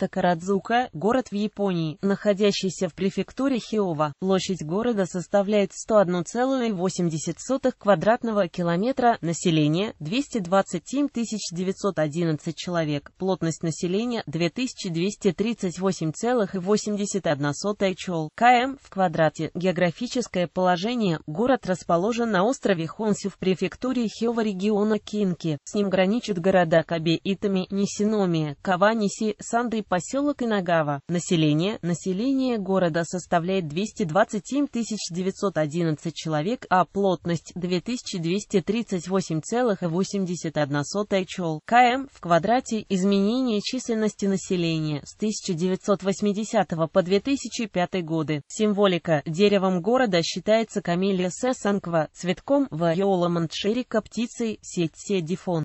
Такарадзука – город в Японии, находящийся в префектуре Хиова. Площадь города составляет 101,80 квадратного километра, население – 227 911 человек, плотность населения – 2238,81 чол. КМ в квадрате. Географическое положение – город расположен на острове Хонсю в префектуре Хиова региона Кинки. С ним граничат города Кабе, Итами, Нисиноми, Каваниси, Санды поселок Инагава. Население. Население города составляет 227 911 человек, а плотность 2238,81 чел. КМ в квадрате. Изменение численности населения с 1980 по 2005 годы. Символика. Деревом города считается камелия сесанква, цветком вайола маншерика птицей сеть седифон.